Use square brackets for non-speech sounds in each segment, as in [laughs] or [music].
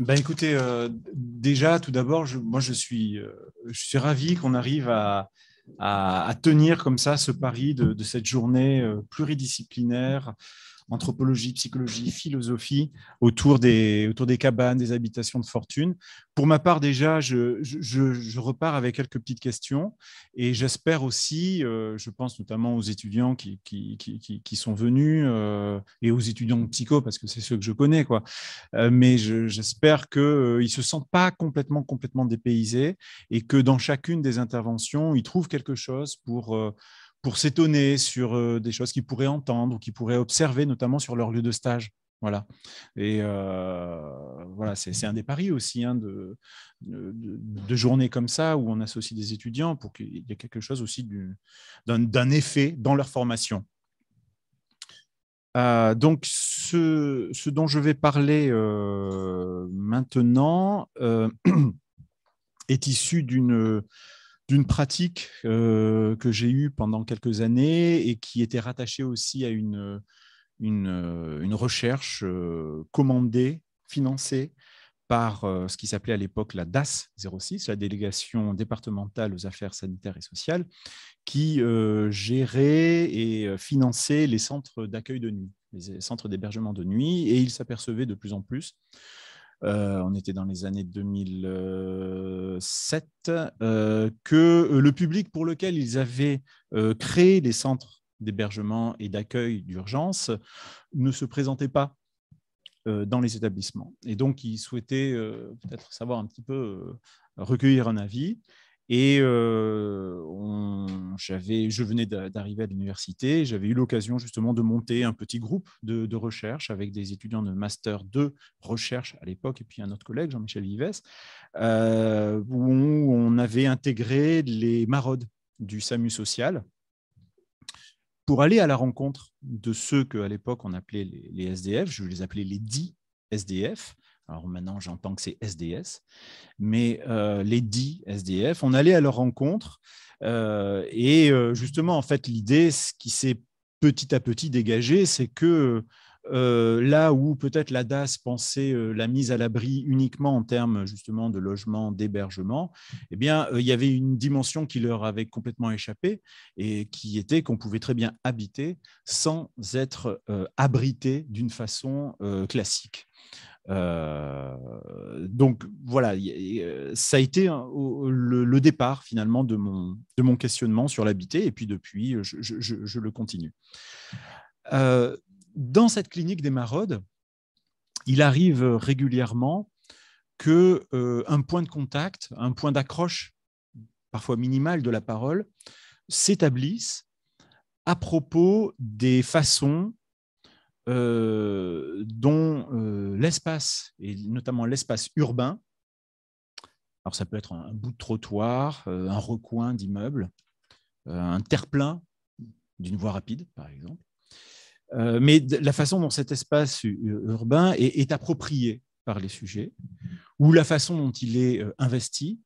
ben écoutez, euh, déjà, tout d'abord, je, moi je suis, euh, ravi qu'on arrive à, tenir comme ça ce pari de cette journée euh, pluridisciplinaire anthropologie, psychologie, philosophie, autour des, autour des cabanes, des habitations de fortune. Pour ma part, déjà, je, repars avec quelques petites questions et j'espère aussi, euh, je pense notamment aux étudiants qui, qui, sont venus euh, et aux étudiants psychos, parce que c'est ceux que je connais, quoi. Euh, mais j'espère que qu'ils ne se sentent pas complètement, complètement dépaysés et que dans chacune des interventions, ils trouvent quelque chose pour pour s'étonner sur euh, des choses qu'ils pourraient entendre ou qu'ils pourraient observer, notamment sur leur lieu de stage. Voilà. Et euh, voilà, c'est un des paris aussi hein, de, de, journées comme ça où on associe des étudiants pour qu'il y ait quelque chose aussi d'un effet dans leur formation. Euh, donc, ce, ce, dont je vais parler maintenant [clears throat] est issu d'une d'une pratique euh, que j'ai eue pendant quelques années et qui était rattachée aussi à une, euh, euh, recherche commandée, financée par ce qui s'appelait à l'époque la DAS 06, la délégation départementale aux affaires sanitaires et sociales, qui gérait et finançait les centres d'accueil de nuit, les centres d'hébergement de nuit, et il s'apercevait de plus en plus euh, on était dans les années 2007, euh, que euh, le public pour lequel ils avaient créé les centres d'hébergement et d'accueil d'urgence ne se présentait pas dans les établissements. Et donc, ils souhaitaient peut-être savoir un petit peu recueillir un avis. Et euh, je venais d'arriver à l'université, j'avais eu l'occasion justement de monter un petit groupe de, recherche avec des étudiants de master 2 recherche à l'époque et puis un autre collègue, Jean-Michel Vives, euh, où on avait intégré les maraudes du SAMU social pour aller à la rencontre de ceux qu'à à l'époque on appelait les, les, SDF, je les appelais les dits SDF, alors maintenant, j'entends que c'est SDS, mais euh, les dix SDF, on allait à leur rencontre. Euh, et euh, justement, en fait, l'idée, ce qui s'est petit à petit dégagé, c'est que là où peut-être la DAS pensait la mise à l'abri uniquement en termes justement de logement, d'hébergement, eh bien, il y avait une dimension qui leur avait complètement échappé et qui était qu'on pouvait très bien habiter sans être abrité d'une façon classique. Euh, donc voilà, ça a été hein, le, départ finalement de mon, de mon questionnement sur l'habité, et puis depuis, je, le continue. Euh, dans cette clinique des maraudes, il arrive régulièrement que euh, un point de contact, un point d'accroche, parfois minimal de la parole, s'établisse à propos des façons euh, dont euh, l'espace, et notamment l'espace urbain, alors ça peut être un, bout de trottoir, euh, un recoin d'immeuble, un terre-plein d'une voie rapide, par exemple, mais la façon dont cet espace urbain est, approprié par les sujets, ou la façon dont il est investi,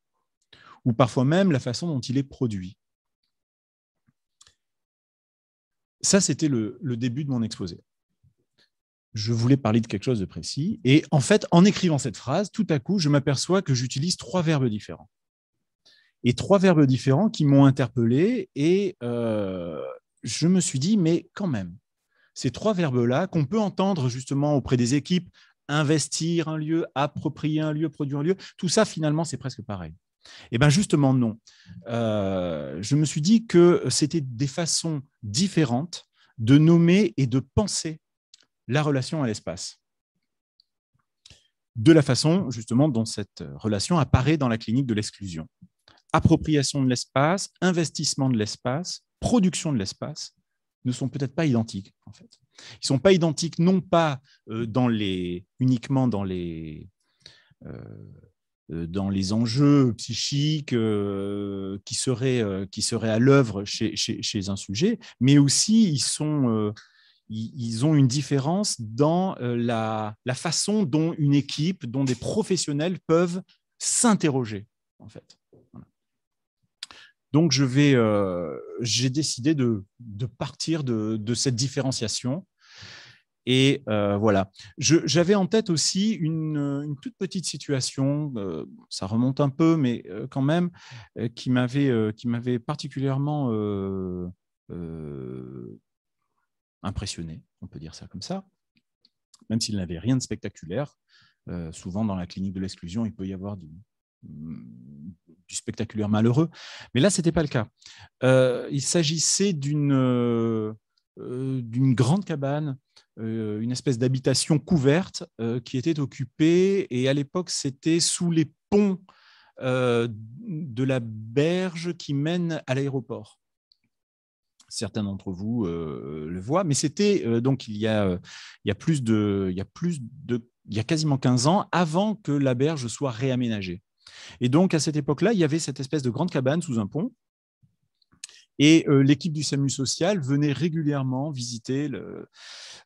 ou parfois même la façon dont il est produit. Ça, c'était le début de mon exposé je voulais parler de quelque chose de précis. Et en fait, en écrivant cette phrase, tout à coup, je m'aperçois que j'utilise trois verbes différents. Et trois verbes différents qui m'ont interpellé. Et euh, je me suis dit, mais quand même, ces trois verbes-là, qu'on peut entendre justement auprès des équipes, investir un lieu, approprier un lieu, produire un lieu, tout ça, finalement, c'est presque pareil. Et eh bien justement, non. Euh, je me suis dit que c'était des façons différentes de nommer et de penser la relation à l'espace. De la façon, justement, dont cette relation apparaît dans la clinique de l'exclusion. Appropriation de l'espace, investissement de l'espace, production de l'espace ne sont peut-être pas identiques, en fait. Ils ne sont pas identiques, non pas euh, uniquement dans les, euh, euh, dans les enjeux psychiques qui, seraient, qui seraient à l'œuvre chez, chez, un sujet, mais aussi ils sont ils ont une différence dans euh, la, façon dont une équipe, dont des professionnels peuvent s'interroger, en fait. Donc, je vais, euh, j'ai décidé de, partir de, cette différenciation. Et euh, voilà. J'avais en tête aussi une, toute petite situation, ça remonte un peu, mais quand même, qui m'avait particulièrement impressionné, on peut dire ça comme ça, même s'il n'avait rien de spectaculaire. Euh, souvent, dans la clinique de l'exclusion, il peut y avoir du, mm, spectaculaire malheureux. Mais là, ce n'était pas le cas. Euh, il s'agissait d'une euh, grande cabane, une espèce d'habitation couverte qui était occupée. Et à l'époque, c'était sous les ponts de la berge qui mène à l'aéroport certains d'entre vous euh, le voient. Mais c'était euh, donc il y, a, euh, il y plus de, il y a plus de, il y a quasiment 15 ans avant que la berge soit réaménagée. Et donc à cette époque-là, il y avait cette espèce de grande cabane sous un pont. Et l'équipe du SAMU social venait régulièrement visiter le,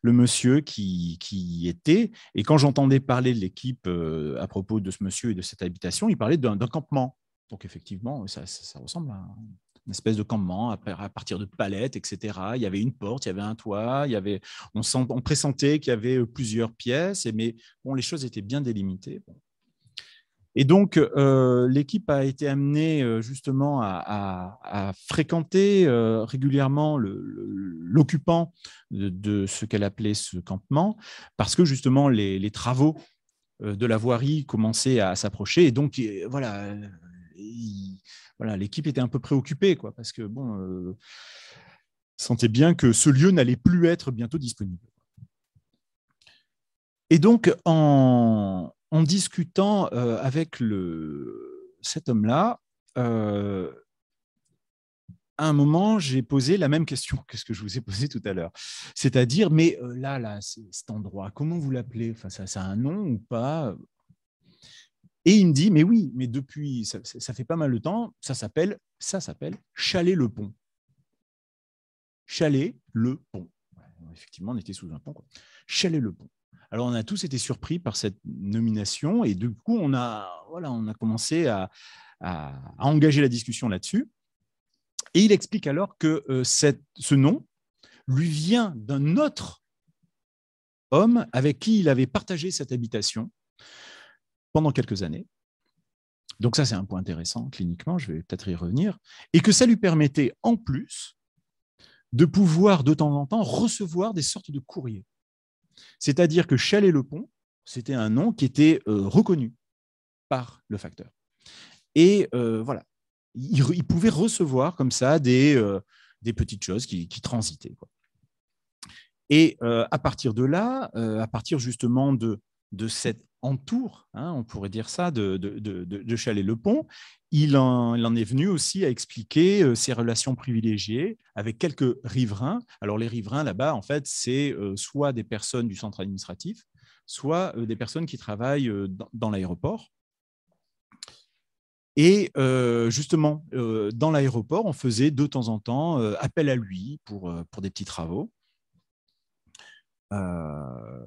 monsieur qui, y était. Et quand j'entendais parler de l'équipe à propos de ce monsieur et de cette habitation, il parlait d'un campement. Donc effectivement, ça, ressemble à une espèce de campement à partir de palettes, etc. Il y avait une porte, il y avait un toit, il y avait, on, on pressentait qu'il y avait euh, plusieurs pièces, mais bon, les choses étaient bien délimitées. Et donc, euh, l'équipe a été amenée euh, justement à, fréquenter régulièrement l'occupant de, ce qu'elle appelait ce campement, parce que justement, les, les travaux de la voirie commençaient à s'approcher. Et donc, voilà, voilà, l'équipe était un peu préoccupée, quoi, parce que bon, euh, sentait bien que ce lieu n'allait plus être bientôt disponible. Et donc, en, discutant euh, avec le, cet homme-là, euh, à un moment, j'ai posé la même question que ce que je vous ai posé tout à l'heure. C'est-à-dire, mais là, là, cet endroit, comment vous l'appelez enfin, ça, a un nom ou pas et il me dit, mais oui, mais depuis, ça, fait pas mal de temps, ça s'appelle, ça s'appelle Chalet-le-Pont. Chalet-le-Pont. effectivement, on était sous un pont. Chalet-le-Pont. Alors, on a tous été surpris par cette nomination et du coup, on a, voilà, on a commencé à, engager la discussion là-dessus. Et il explique alors que euh, ce nom lui vient d'un autre homme avec qui il avait partagé cette habitation, pendant quelques années. Donc ça, c'est un point intéressant cliniquement, je vais peut-être y revenir, et que ça lui permettait en plus de pouvoir de temps en temps recevoir des sortes de courriers. C'est-à-dire que Chalet-le-Pont, c'était un nom qui était euh, reconnu par le facteur. Et euh, voilà, il, pouvait recevoir comme ça des, euh, des petites choses qui, transitaient. Et à partir de là, à partir justement de de cet entour, hein, on pourrait dire ça, de, Chalet-le-Pont, il en, est venu aussi à expliquer euh, ses relations privilégiées avec quelques riverains. Alors les riverains là-bas, en fait, c'est euh, soit des personnes du centre administratif, soit euh, des personnes qui travaillent dans, l'aéroport. Et justement, dans l'aéroport, on faisait de temps en temps appel à lui pour, pour des petits travaux. Euh,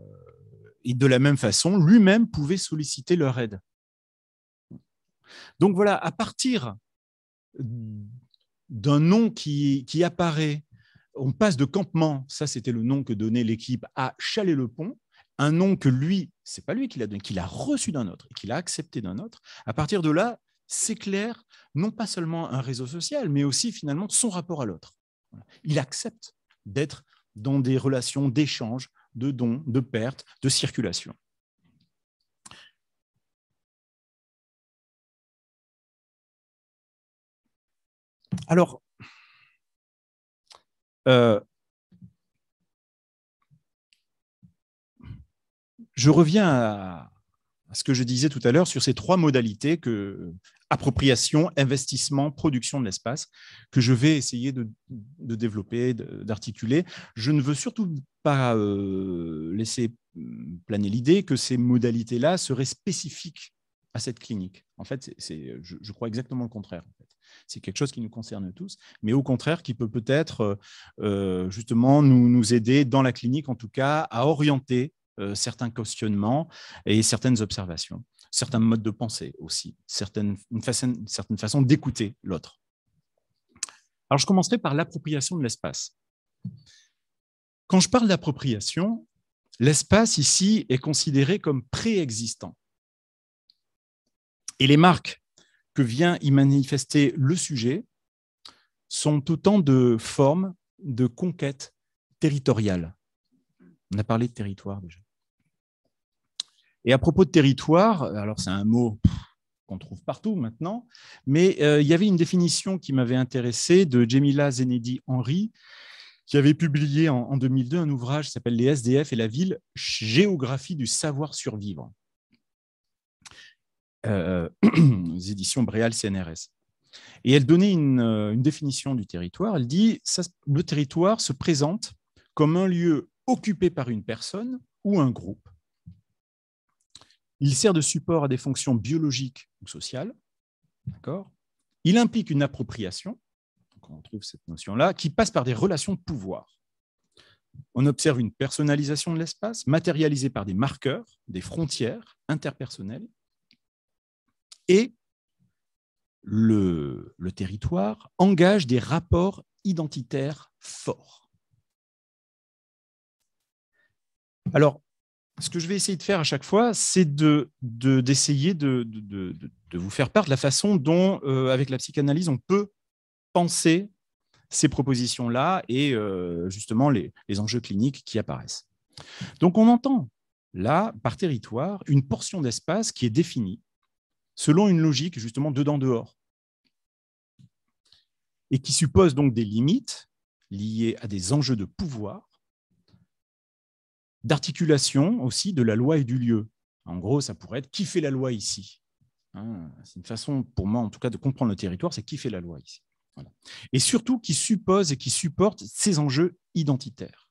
et de la même façon, lui-même pouvait solliciter leur aide. Donc voilà, à partir d'un nom qui, apparaît, on passe de campement, ça c'était le nom que donnait l'équipe, à Chalet-le-Pont, un nom que lui, c'est pas lui qui l'a donné, qu'il a reçu d'un autre et qu'il a accepté d'un autre. À partir de là, c'est clair, non pas seulement un réseau social, mais aussi finalement son rapport à l'autre. Il accepte d'être dans des relations d'échange, de dons, de pertes, de circulation. Alors, euh, je reviens à ce que je disais tout à l'heure sur ces trois modalités que, appropriation, investissement, production de l'espace, que je vais essayer de, développer, d'articuler. Je ne veux surtout pas euh, laisser mm, planer l'idée que ces modalités-là seraient spécifiques à cette clinique. En fait, je, crois exactement le contraire. C'est quelque chose qui nous concerne tous, mais au contraire qui peut peut-être euh, euh, justement nous, aider dans la clinique, en tout cas, à orienter certains cautionnements et certaines observations certains modes de pensée aussi, certaines, une, une certaine façon d'écouter l'autre. Alors je commencerai par l'appropriation de l'espace. Quand je parle d'appropriation, l'espace ici est considéré comme préexistant. Et les marques que vient y manifester le sujet sont autant de formes de conquête territoriale. On a parlé de territoire déjà. Et à propos de territoire, alors c'est un mot qu'on trouve partout maintenant, mais euh, il y avait une définition qui m'avait intéressé de Jemila Zenedi Henry, qui avait publié en, 2002 un ouvrage qui s'appelle Les SDF et la ville, géographie du savoir survivre, euh, [clears throat] éditions Bréal CNRS. Et elle donnait euh, une, définition du territoire. Elle dit le territoire se présente comme un lieu occupé par une personne ou un groupe il sert de support à des fonctions biologiques ou sociales. D'accord Il implique une appropriation, on trouve cette notion-là, qui passe par des relations de pouvoir. On observe une personnalisation de l'espace, matérialisée par des marqueurs, des frontières interpersonnelles. Et le, le territoire engage des rapports identitaires forts. Alors, ce que je vais essayer de faire à chaque fois, c'est d'essayer de, vous faire part de la façon dont, euh, avec la psychanalyse, on peut penser ces propositions-là et euh, justement les, les, enjeux cliniques qui apparaissent. Donc on entend là, par territoire, une portion d'espace qui est définie selon une logique justement dedans-dehors et qui suppose donc des limites liées à des enjeux de pouvoir d'articulation aussi de la loi et du lieu. En gros, ça pourrait être qui fait la loi ici hein, C'est une façon, pour moi en tout cas, de comprendre le territoire, c'est qui fait la loi ici. Et surtout, qui suppose et qui supporte ces enjeux identitaires.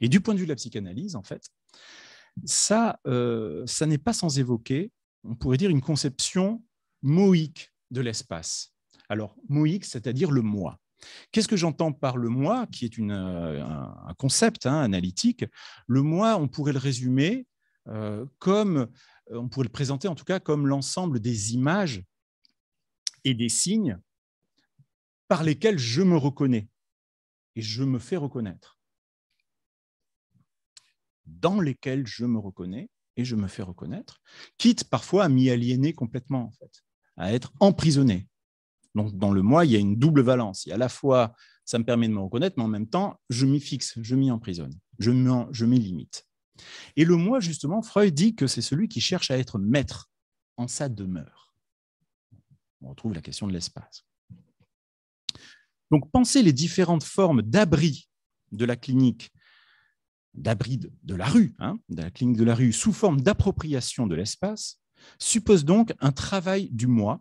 Et du point de vue de la psychanalyse, en fait, ça, euh, ça n'est pas sans évoquer, on pourrait dire, une conception moïque de l'espace. Alors, moïque, c'est-à-dire le moi. Qu'est-ce que j'entends par le moi, qui est euh, un, concept hein, analytique Le moi, on pourrait le résumer euh, comme, euh, on pourrait le présenter en tout cas comme l'ensemble des images et des signes par lesquels je me reconnais et je me fais reconnaître. Dans lesquels je me reconnais et je me fais reconnaître, quitte parfois à m'y aliéner complètement, en fait, à être emprisonné. Donc, dans le moi, il y a une double valence. Il y a à la fois, ça me permet de me reconnaître, mais en même temps, je m'y fixe, je m'y emprisonne, je m'y limite. Et le moi, justement, Freud dit que c'est celui qui cherche à être maître en sa demeure. On retrouve la question de l'espace. Donc, penser les différentes formes d'abri de la clinique, d'abri de, la rue, hein, de la clinique de la rue, sous forme d'appropriation de l'espace, suppose donc un travail du moi,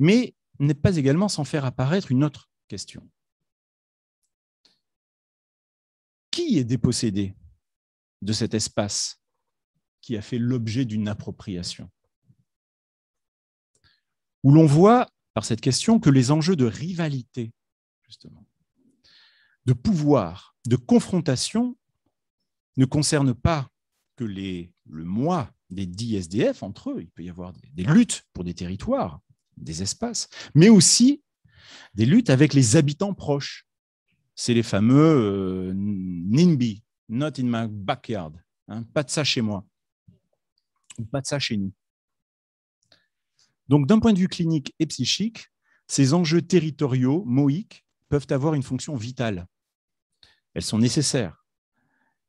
mais n'est pas également sans faire apparaître une autre question. Qui est dépossédé de cet espace qui a fait l'objet d'une appropriation Où l'on voit par cette question que les enjeux de rivalité, justement, de pouvoir, de confrontation ne concernent pas que les, le moi des dix SDF entre eux. Il peut y avoir des luttes pour des territoires, des espaces, mais aussi des luttes avec les habitants proches. C'est les fameux euh, NIMBY, Not in my backyard, hein, pas de ça chez moi, pas de ça chez nous. Donc d'un point de vue clinique et psychique, ces enjeux territoriaux, moïques, peuvent avoir une fonction vitale. Elles sont nécessaires,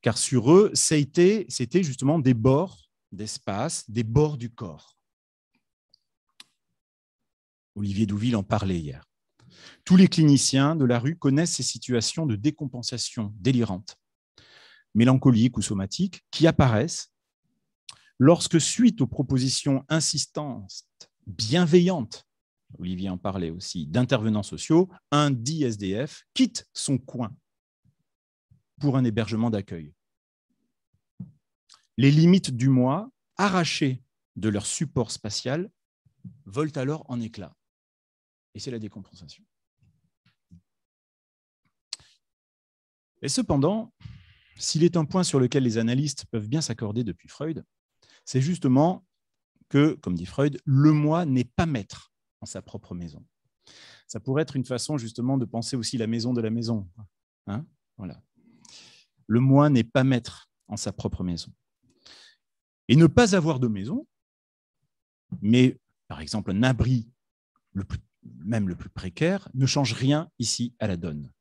car sur eux, c'était justement des bords d'espace, des bords du corps. Olivier Douville en parlait hier. Tous les cliniciens de la rue connaissent ces situations de décompensation délirante, mélancolique ou somatique, qui apparaissent lorsque, suite aux propositions insistantes, bienveillantes, Olivier en parlait aussi, d'intervenants sociaux, un dit SDF quitte son coin pour un hébergement d'accueil. Les limites du moi, arrachées de leur support spatial, volent alors en éclats et c'est la décompensation. Et cependant, s'il est un point sur lequel les analystes peuvent bien s'accorder depuis Freud, c'est justement que, comme dit Freud, le moi n'est pas maître en sa propre maison. Ça pourrait être une façon justement de penser aussi la maison de la maison. Hein, voilà. Le moi n'est pas maître en sa propre maison. Et ne pas avoir de maison, mais par exemple un abri le plus même le plus précaire, ne change rien ici à la donne.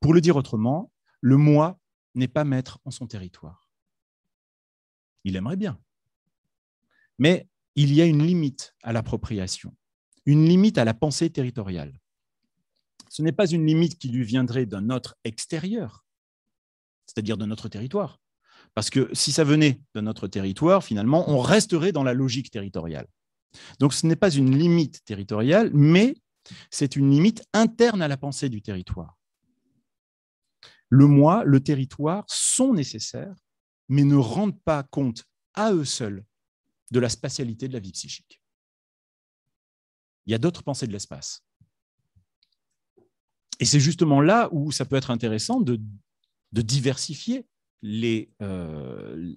Pour le dire autrement, le moi n'est pas maître en son territoire. Il aimerait bien. Mais il y a une limite à l'appropriation, une limite à la pensée territoriale. Ce n'est pas une limite qui lui viendrait d'un autre extérieur, c'est-à-dire de notre territoire. Parce que si ça venait de notre territoire, finalement, on resterait dans la logique territoriale. Donc ce n'est pas une limite territoriale, mais c'est une limite interne à la pensée du territoire. Le moi, le territoire sont nécessaires, mais ne rendent pas compte à eux seuls de la spatialité de la vie psychique. Il y a d'autres pensées de l'espace. Et c'est justement là où ça peut être intéressant de, diversifier les euh,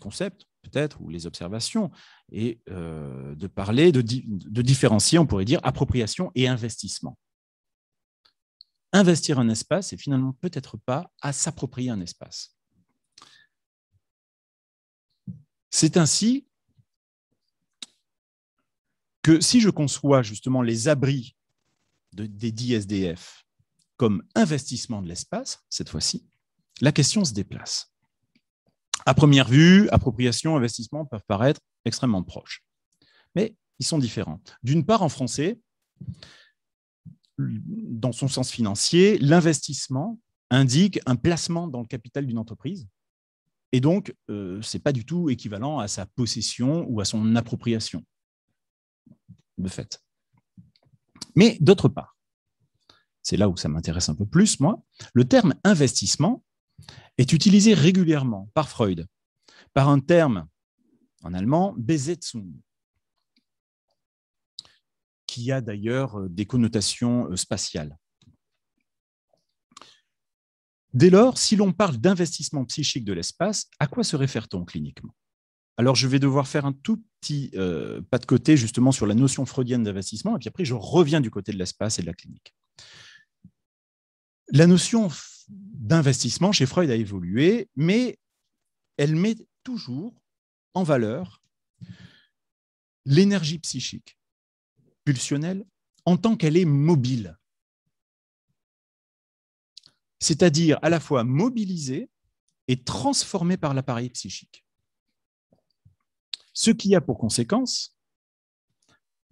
concepts, peut-être, ou les observations, et euh, de parler, de, différencier, on pourrait dire, appropriation et investissement. Investir un espace, c'est finalement peut-être pas à s'approprier un espace. C'est ainsi que si je conçois justement les abris de, des SDF comme investissement de l'espace, cette fois-ci, la question se déplace à première vue, appropriation, investissement peuvent paraître extrêmement proches. Mais ils sont différents. D'une part, en français, dans son sens financier, l'investissement indique un placement dans le capital d'une entreprise. Et donc, euh, ce n'est pas du tout équivalent à sa possession ou à son appropriation, de fait. Mais d'autre part, c'est là où ça m'intéresse un peu plus, moi, le terme investissement est utilisé régulièrement par Freud par un terme en allemand, Besetzung, qui a d'ailleurs euh, des connotations euh, spatiales. Dès lors, si l'on parle d'investissement psychique de l'espace, à quoi se réfère-t-on cliniquement Alors, je vais devoir faire un tout petit euh, pas de côté justement sur la notion freudienne d'investissement, et puis après, je reviens du côté de l'espace et de la clinique. La notion d'investissement chez Freud a évolué, mais elle met toujours en valeur l'énergie psychique, pulsionnelle, en tant qu'elle est mobile. C'est-à-dire à la fois mobilisée et transformée par l'appareil psychique. Ce qui a pour conséquence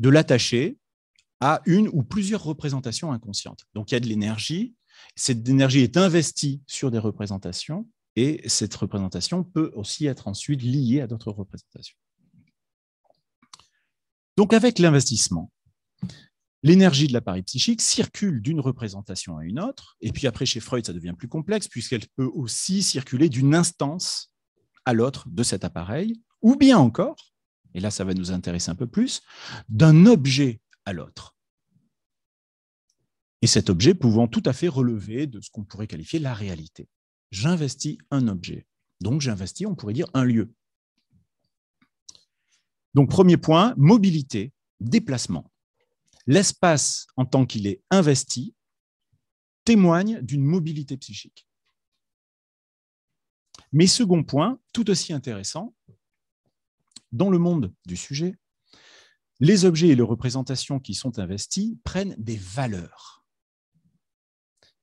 de l'attacher à une ou plusieurs représentations inconscientes. Donc il y a de l'énergie, cette énergie est investie sur des représentations et cette représentation peut aussi être ensuite liée à d'autres représentations. Donc avec l'investissement, l'énergie de l'appareil psychique circule d'une représentation à une autre, et puis après chez Freud ça devient plus complexe puisqu'elle peut aussi circuler d'une instance à l'autre de cet appareil, ou bien encore, et là ça va nous intéresser un peu plus, d'un objet à l'autre et cet objet pouvant tout à fait relever de ce qu'on pourrait qualifier la réalité. J'investis un objet, donc j'investis, on pourrait dire, un lieu. Donc premier point, mobilité, déplacement. L'espace en tant qu'il est investi témoigne d'une mobilité psychique. Mais second point, tout aussi intéressant, dans le monde du sujet, les objets et les représentations qui sont investis prennent des valeurs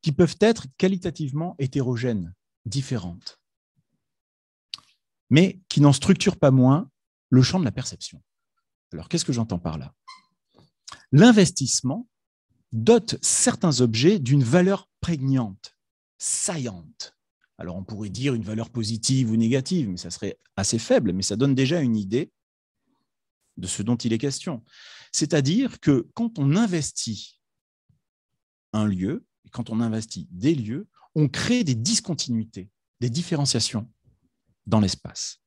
qui peuvent être qualitativement hétérogènes, différentes, mais qui n'en structurent pas moins le champ de la perception. Alors, qu'est-ce que j'entends par là L'investissement dote certains objets d'une valeur prégnante, saillante. Alors, on pourrait dire une valeur positive ou négative, mais ça serait assez faible, mais ça donne déjà une idée de ce dont il est question. C'est-à-dire que quand on investit un lieu, et quand on investit des lieux, on crée des discontinuités, des différenciations dans l'espace.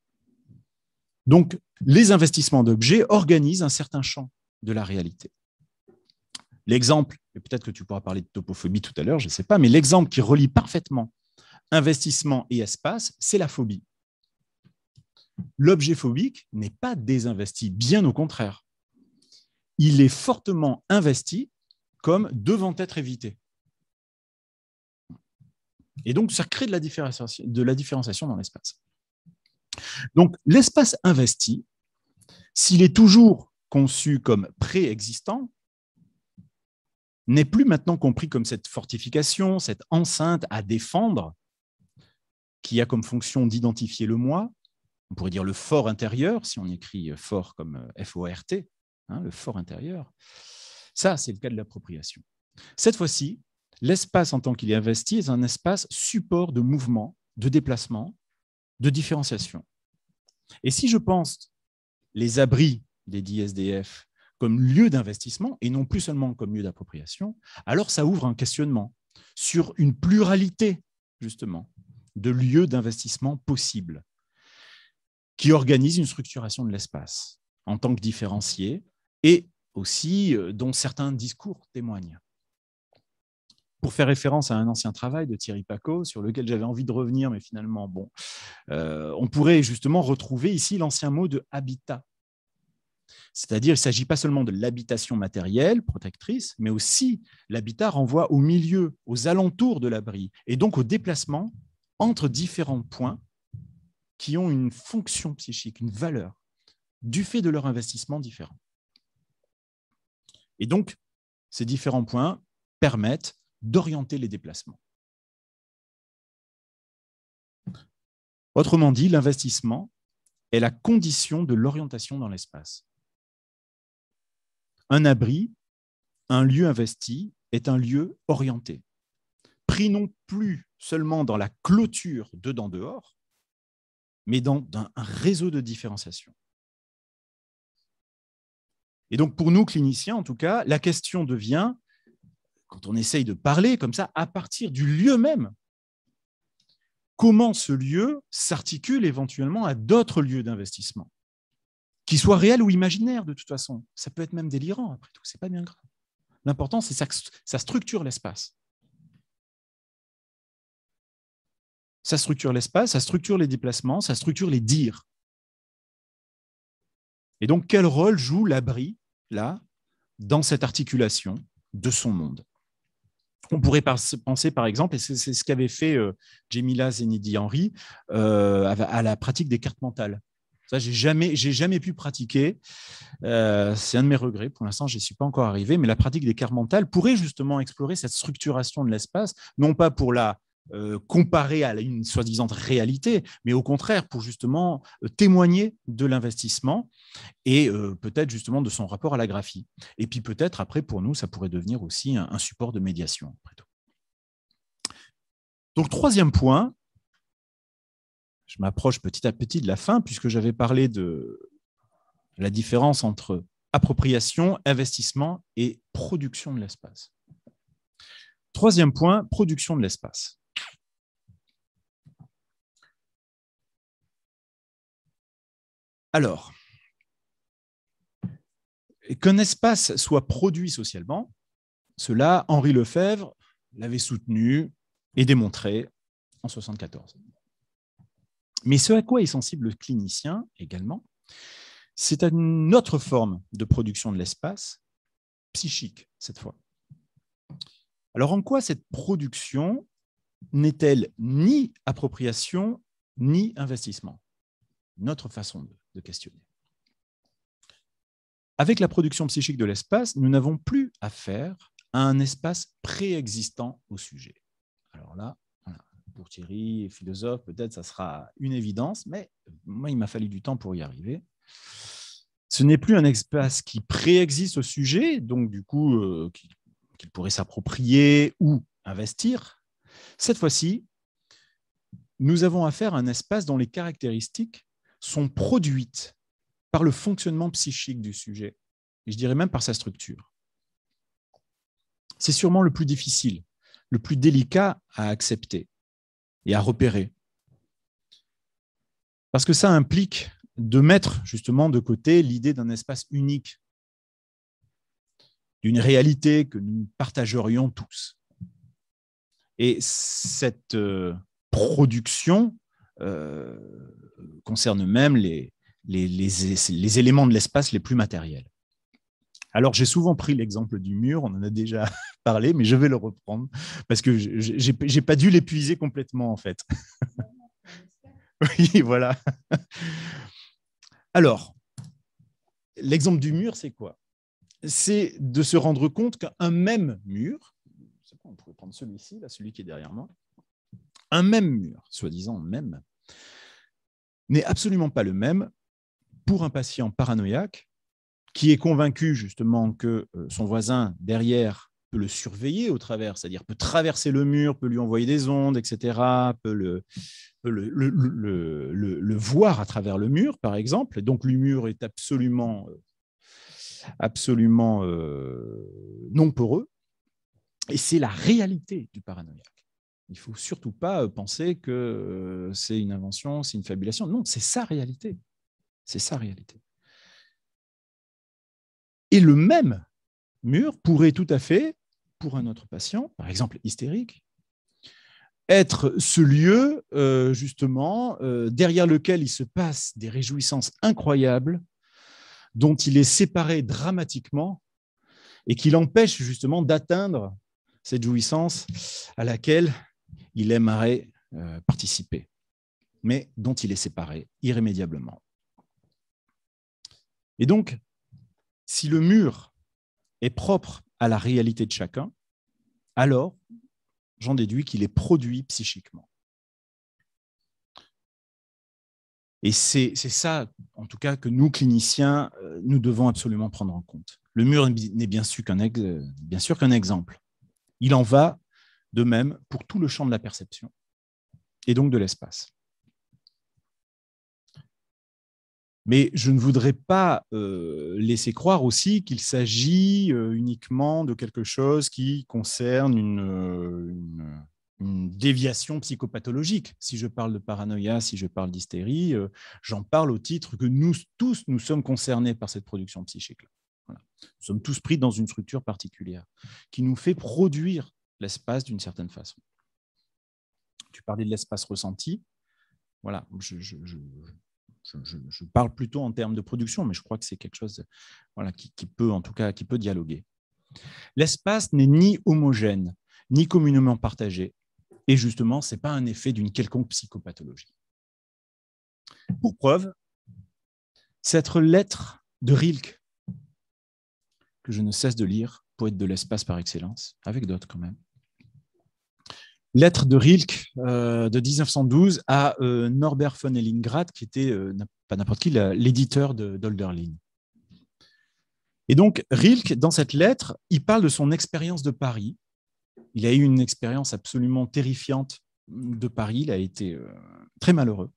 Donc, les investissements d'objets organisent un certain champ de la réalité. L'exemple, et peut-être que tu pourras parler de topophobie tout à l'heure, je ne sais pas, mais l'exemple qui relie parfaitement investissement et espace, c'est la phobie. L'objet phobique n'est pas désinvesti, bien au contraire. Il est fortement investi comme devant être évité. Et donc, ça crée de la différenciation, de la différenciation dans l'espace. Donc, l'espace investi, s'il est toujours conçu comme préexistant, n'est plus maintenant compris comme cette fortification, cette enceinte à défendre, qui a comme fonction d'identifier le moi, on pourrait dire le fort intérieur, si on écrit fort comme euh, F-O-R-T, hein, le fort intérieur. Ça, c'est le cas de l'appropriation. Cette fois-ci, l'espace en tant qu'il est investi est un espace support de mouvement, de déplacement, de différenciation. Et si je pense les abris des DSDF comme lieu d'investissement et non plus seulement comme lieu d'appropriation, alors ça ouvre un questionnement sur une pluralité, justement, de lieux d'investissement possibles qui organisent une structuration de l'espace en tant que différencié et aussi euh, dont certains discours témoignent pour faire référence à un ancien travail de Thierry Paco, sur lequel j'avais envie de revenir, mais finalement, bon, euh, on pourrait justement retrouver ici l'ancien mot de habitat. C'est-à-dire, il ne s'agit pas seulement de l'habitation matérielle, protectrice, mais aussi l'habitat renvoie au milieu, aux alentours de l'abri, et donc au déplacement entre différents points qui ont une fonction psychique, une valeur, du fait de leur investissement différent. Et donc, ces différents points permettent d'orienter les déplacements. Autrement dit, l'investissement est la condition de l'orientation dans l'espace. Un abri, un lieu investi, est un lieu orienté, pris non plus seulement dans la clôture dedans-dehors, mais dans un réseau de différenciation. Et donc pour nous, cliniciens en tout cas, la question devient, quand on essaye de parler comme ça, à partir du lieu même, comment ce lieu s'articule éventuellement à d'autres lieux d'investissement, qui soient réels ou imaginaires de toute façon. Ça peut être même délirant, après tout, c'est pas bien grave. L'important, c'est que ça structure l'espace. Ça structure l'espace, ça structure les déplacements, ça structure les dires. Et donc, quel rôle joue l'abri, là, dans cette articulation de son monde on pourrait penser, par exemple, et c'est ce qu'avait fait euh, Jamila Jemila Zenidi Henry, euh, à, la pratique des cartes mentales. Ça, j'ai jamais, j'ai jamais pu pratiquer. Euh, c'est un de mes regrets. Pour l'instant, je n'y suis pas encore arrivé. Mais la pratique des cartes mentales pourrait justement explorer cette structuration de l'espace, non pas pour la euh, comparé à une soi-disant réalité, mais au contraire pour justement euh, témoigner de l'investissement et euh, peut-être justement de son rapport à la graphie. Et puis peut-être après pour nous, ça pourrait devenir aussi un, un support de médiation. Après Donc troisième point, je m'approche petit à petit de la fin puisque j'avais parlé de la différence entre appropriation, investissement et production de l'espace. Troisième point, production de l'espace. Alors, qu'un espace soit produit socialement, cela, Henri Lefebvre l'avait soutenu et démontré en 1974. Mais ce à quoi est sensible le clinicien également, c'est à une autre forme de production de l'espace, psychique cette fois. Alors en quoi cette production n'est-elle ni appropriation ni investissement Notre façon de de questionner. Avec la production psychique de l'espace, nous n'avons plus affaire à un espace préexistant au sujet. Alors là, pour Thierry, philosophe, peut-être ça sera une évidence, mais moi, il m'a fallu du temps pour y arriver. Ce n'est plus un espace qui préexiste au sujet, donc du coup, euh, qu'il pourrait s'approprier ou investir. Cette fois-ci, nous avons affaire à un espace dont les caractéristiques sont produites par le fonctionnement psychique du sujet, et je dirais même par sa structure. C'est sûrement le plus difficile, le plus délicat à accepter et à repérer. Parce que ça implique de mettre justement de côté l'idée d'un espace unique, d'une réalité que nous partagerions tous. Et cette euh, production euh, concerne concernent même les, les, les, les éléments de l'espace les plus matériels. Alors j'ai souvent pris l'exemple du mur, on en a déjà [laughs] parlé, mais je vais le reprendre parce que j'ai pas dû l'épuiser complètement en fait. [laughs] oui, voilà. Alors, l'exemple du mur, c'est quoi C'est de se rendre compte qu'un même mur, on pourrait prendre celui-ci, celui qui est derrière moi, un même mur, soi-disant même, n'est absolument pas le même pour un patient paranoïaque qui est convaincu justement que euh, son voisin derrière peut le surveiller au travers, c'est-à-dire peut traverser le mur, peut lui envoyer des ondes, etc., peut le, voir à travers le mur, par exemple. donc, le mur est absolument, euh, absolument euh, non poreux. Et c'est la réalité du paranoïaque. Il faut surtout pas penser que c'est une invention, c'est une fabulation. Non, c'est sa réalité. C'est sa réalité. Et le même mur pourrait tout à fait, pour un autre patient, par exemple hystérique, être ce lieu justement derrière lequel il se passe des réjouissances incroyables dont il est séparé dramatiquement et qui l'empêche justement d'atteindre cette jouissance à laquelle il aimerait euh, participer, mais dont il est séparé irrémédiablement. Et donc, si le mur est propre à la réalité de chacun, alors j'en déduis qu'il est produit psychiquement. Et c'est ça, en tout cas, que nous, cliniciens, euh, nous devons absolument prendre en compte. Le mur n'est euh, bien sûr qu'un exemple. Il en va de même pour tout le champ de la perception et donc de l'espace. Mais je ne voudrais pas euh, laisser croire aussi qu'il s'agit euh, uniquement de quelque chose qui concerne une, déviation psychopathologique. Si je parle de paranoïa, si je parle d'hystérie, euh, j'en parle au titre que nous tous, nous sommes concernés par cette production psychique. Nous sommes tous pris dans une structure particulière qui nous fait produire l'espace d'une certaine façon. Tu parlais de l'espace ressenti. Voilà, je, je, je, je, parle plutôt en termes de production, mais je crois que c'est quelque chose voilà, qui, qui, peut, en tout cas, qui peut dialoguer. L'espace n'est ni homogène, ni communément partagé. Et justement, ce n'est pas un effet d'une quelconque psychopathologie. Pour preuve, cette lettre de Rilke, que je ne cesse de lire, poète de l'espace par excellence, avec d'autres quand même, Lettre de Rilke euh, de 1912 à euh, Norbert von Ellingrad, qui était, euh, pas n'importe qui, l'éditeur d'Olderlin. Et donc, Rilke, dans cette lettre, il parle de son expérience de Paris. Il a eu une expérience absolument terrifiante de Paris. Il a été très malheureux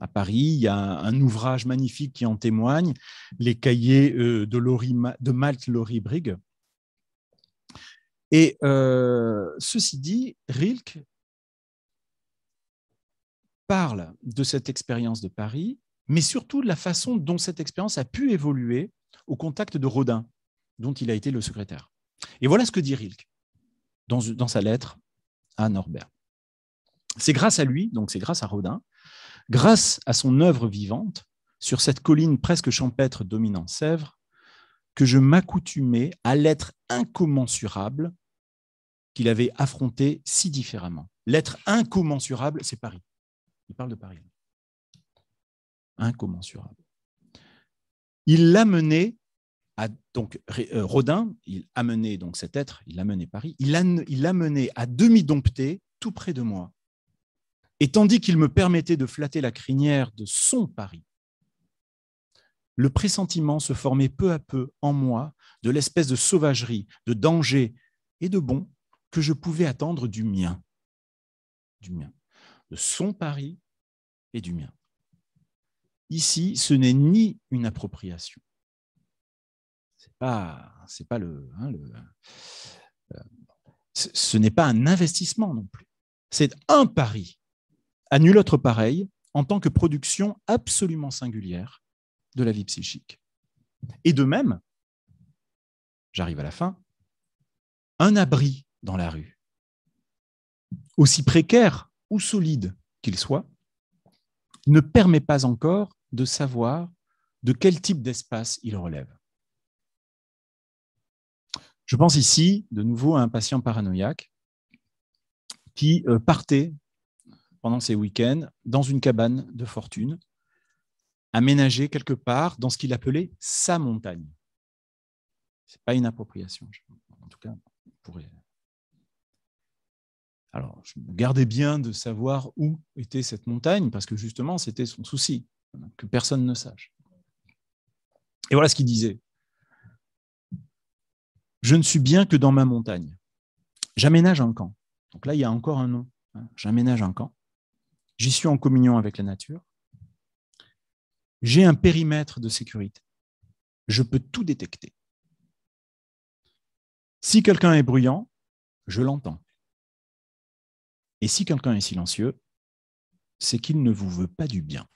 à Paris. Il y a un, ouvrage magnifique qui en témoigne, les cahiers de, de Malte Laurie Brigg, et euh, ceci dit, Rilke parle de cette expérience de Paris, mais surtout de la façon dont cette expérience a pu évoluer au contact de Rodin, dont il a été le secrétaire. Et voilà ce que dit Rilke dans, dans sa lettre à Norbert. C'est grâce à lui, donc c'est grâce à Rodin, grâce à son œuvre vivante, sur cette colline presque champêtre dominant Sèvres, que je m'accoutumais à l'être incommensurable qu'il avait affronté si différemment. L'être incommensurable, c'est Paris. Il parle de Paris. Incommensurable. Il l'amenait, à, donc euh, Rodin, il amenait donc cet être, il amenait Paris, il l'amenait à demi dompté tout près de moi. Et tandis qu'il me permettait de flatter la crinière de son Paris, le pressentiment se formait peu à peu en moi de l'espèce de sauvagerie, de danger et de bon que je pouvais attendre du mien, du mien, de son pari et du mien. Ici, ce n'est ni une appropriation. C'est pas, c'est pas le, hein, euh, ce n'est pas un investissement non plus. C'est un pari, à nul autre pareil, en tant que production absolument singulière de la vie psychique. Et de même, j'arrive à la fin, un abri dans la rue. Aussi précaire ou solide qu'il soit, ne permet pas encore de savoir de quel type d'espace il relève. Je pense ici, de nouveau, à un patient paranoïaque qui euh, partait pendant ses week-ends dans une cabane de fortune, aménagée quelque part dans ce qu'il appelait sa montagne. Ce n'est pas une appropriation, en tout cas, on pourrait alors, je me gardais bien de savoir où était cette montagne, parce que justement, c'était son souci, que personne ne sache. Et voilà ce qu'il disait. Je ne suis bien que dans ma montagne. J'aménage un camp. Donc là, il y a encore un nom. Hein. J'aménage un camp. J'y suis en communion avec la nature. J'ai un périmètre de sécurité. Je peux tout détecter. Si quelqu'un est bruyant, je l'entends. Et si quelqu'un est silencieux, c'est qu'il ne vous veut pas du bien.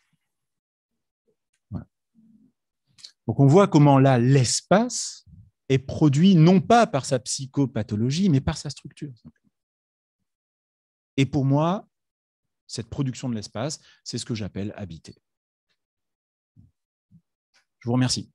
Donc on voit comment là, l'espace est produit non pas par sa psychopathologie, mais par sa structure. Et pour moi, cette production de l'espace, c'est ce que j'appelle habiter. Je vous remercie.